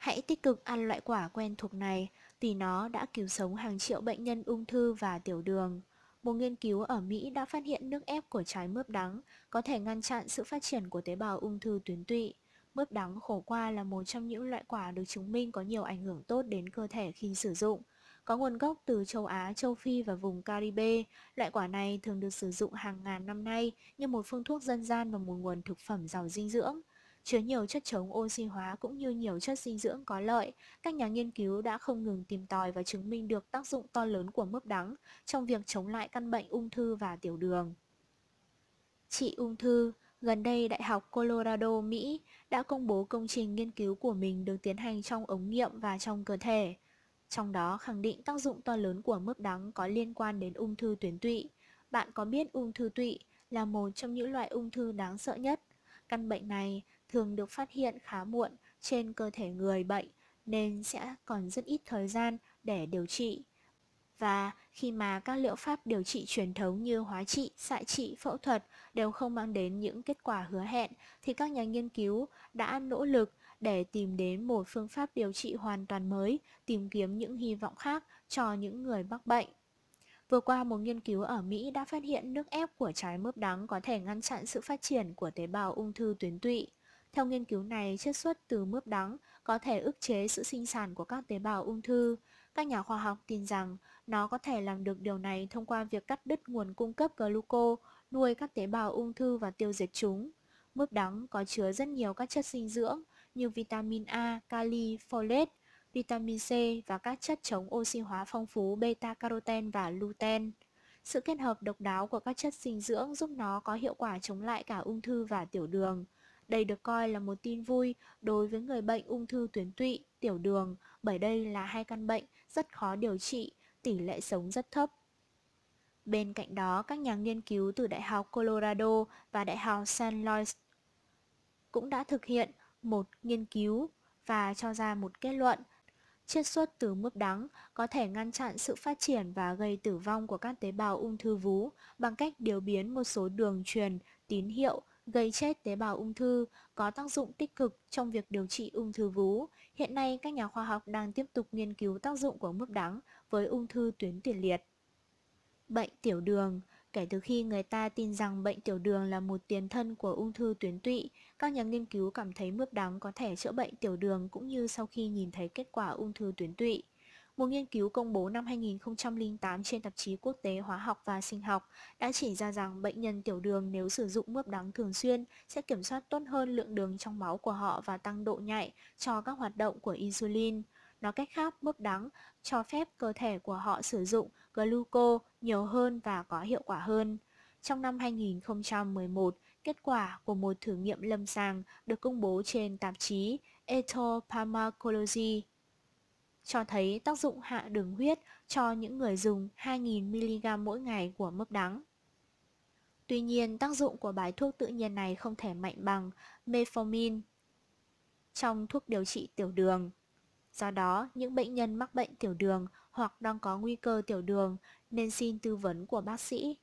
Hãy tích cực ăn loại quả quen thuộc này vì nó đã cứu sống hàng triệu bệnh nhân ung thư và tiểu đường. Một nghiên cứu ở Mỹ đã phát hiện nước ép của trái mướp đắng có thể ngăn chặn sự phát triển của tế bào ung thư tuyến tụy. Mướp đắng khổ qua là một trong những loại quả được chứng minh có nhiều ảnh hưởng tốt đến cơ thể khi sử dụng. Có nguồn gốc từ châu Á, châu Phi và vùng Caribe, loại quả này thường được sử dụng hàng ngàn năm nay như một phương thuốc dân gian và một nguồn thực phẩm giàu dinh dưỡng chứa nhiều chất chống oxy hóa cũng như nhiều chất dinh dưỡng có lợi. Các nhà nghiên cứu đã không ngừng tìm tòi và chứng minh được tác dụng to lớn của mướp đắng trong việc chống lại căn bệnh ung thư và tiểu đường. Trị ung thư Gần đây, Đại học Colorado, Mỹ đã công bố công trình nghiên cứu của mình được tiến hành trong ống nghiệm và trong cơ thể. Trong đó khẳng định tác dụng to lớn của mướp đắng có liên quan đến ung thư tuyến tụy. Bạn có biết ung thư tụy là một trong những loại ung thư đáng sợ nhất? Căn bệnh này thường được phát hiện khá muộn trên cơ thể người bệnh nên sẽ còn rất ít thời gian để điều trị. Và khi mà các liệu pháp điều trị truyền thống như hóa trị, xạ trị, phẫu thuật đều không mang đến những kết quả hứa hẹn thì các nhà nghiên cứu đã nỗ lực để tìm đến một phương pháp điều trị hoàn toàn mới, tìm kiếm những hy vọng khác cho những người mắc bệnh. Vừa qua, một nghiên cứu ở Mỹ đã phát hiện nước ép của trái mướp đắng có thể ngăn chặn sự phát triển của tế bào ung thư tuyến tụy. Theo nghiên cứu này, chất xuất từ mướp đắng có thể ức chế sự sinh sản của các tế bào ung thư. Các nhà khoa học tin rằng nó có thể làm được điều này thông qua việc cắt đứt nguồn cung cấp gluco, nuôi các tế bào ung thư và tiêu diệt chúng. Mướp đắng có chứa rất nhiều các chất dinh dưỡng như vitamin A, kali, folate, vitamin C và các chất chống oxy hóa phong phú beta-caroten và lutein. Sự kết hợp độc đáo của các chất dinh dưỡng giúp nó có hiệu quả chống lại cả ung thư và tiểu đường. Đây được coi là một tin vui đối với người bệnh ung thư tuyến tụy, tiểu đường, bởi đây là hai căn bệnh rất khó điều trị, tỷ lệ sống rất thấp. Bên cạnh đó, các nhà nghiên cứu từ Đại học Colorado và Đại học San Luis cũng đã thực hiện một nghiên cứu và cho ra một kết luận. Chiết xuất từ mướp đắng có thể ngăn chặn sự phát triển và gây tử vong của các tế bào ung thư vú bằng cách điều biến một số đường truyền tín hiệu gây chết tế bào ung thư có tác dụng tích cực trong việc điều trị ung thư vú. Hiện nay, các nhà khoa học đang tiếp tục nghiên cứu tác dụng của mướp đắng với ung thư tuyến tiền liệt. Bệnh tiểu đường Kể từ khi người ta tin rằng bệnh tiểu đường là một tiền thân của ung thư tuyến tụy, các nhà nghiên cứu cảm thấy mướp đắng có thể chữa bệnh tiểu đường cũng như sau khi nhìn thấy kết quả ung thư tuyến tụy. Một nghiên cứu công bố năm 2008 trên tạp chí Quốc tế Hóa học và Sinh học đã chỉ ra rằng bệnh nhân tiểu đường nếu sử dụng mướp đắng thường xuyên sẽ kiểm soát tốt hơn lượng đường trong máu của họ và tăng độ nhạy cho các hoạt động của insulin. Nói cách khác, mướp đắng cho phép cơ thể của họ sử dụng gluco nhiều hơn và có hiệu quả hơn. Trong năm 2011, kết quả của một thử nghiệm lâm sàng được công bố trên tạp chí Ethopharmacology cho thấy tác dụng hạ đường huyết cho những người dùng 2.000mg mỗi ngày của mướp đắng. Tuy nhiên, tác dụng của bài thuốc tự nhiên này không thể mạnh bằng metformin trong thuốc điều trị tiểu đường. Do đó, những bệnh nhân mắc bệnh tiểu đường hoặc đang có nguy cơ tiểu đường nên xin tư vấn của bác sĩ.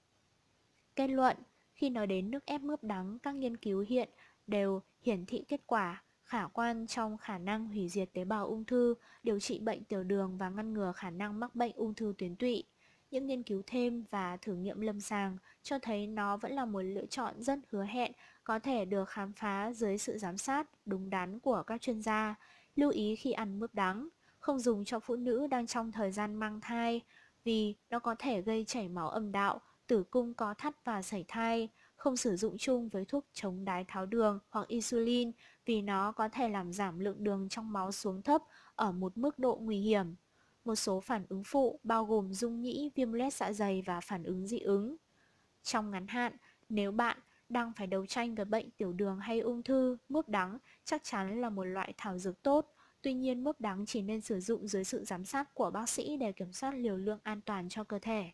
Kết luận, khi nói đến nước ép mướp đắng, các nghiên cứu hiện đều hiển thị kết quả khả quan trong khả năng hủy diệt tế bào ung thư, điều trị bệnh tiểu đường và ngăn ngừa khả năng mắc bệnh ung thư tuyến tụy. Những nghiên cứu thêm và thử nghiệm lâm sàng cho thấy nó vẫn là một lựa chọn rất hứa hẹn có thể được khám phá dưới sự giám sát đúng đắn của các chuyên gia. Lưu ý khi ăn mướp đắng, không dùng cho phụ nữ đang trong thời gian mang thai vì nó có thể gây chảy máu âm đạo, tử cung có thắt và sảy thai không sử dụng chung với thuốc chống đái tháo đường hoặc insulin vì nó có thể làm giảm lượng đường trong máu xuống thấp ở một mức độ nguy hiểm. Một số phản ứng phụ bao gồm dung nhĩ, viêm loét dạ dày và phản ứng dị ứng. Trong ngắn hạn, nếu bạn đang phải đấu tranh với bệnh tiểu đường hay ung thư, mướp đắng chắc chắn là một loại thảo dược tốt. Tuy nhiên, mướp đắng chỉ nên sử dụng dưới sự giám sát của bác sĩ để kiểm soát liều lượng an toàn cho cơ thể.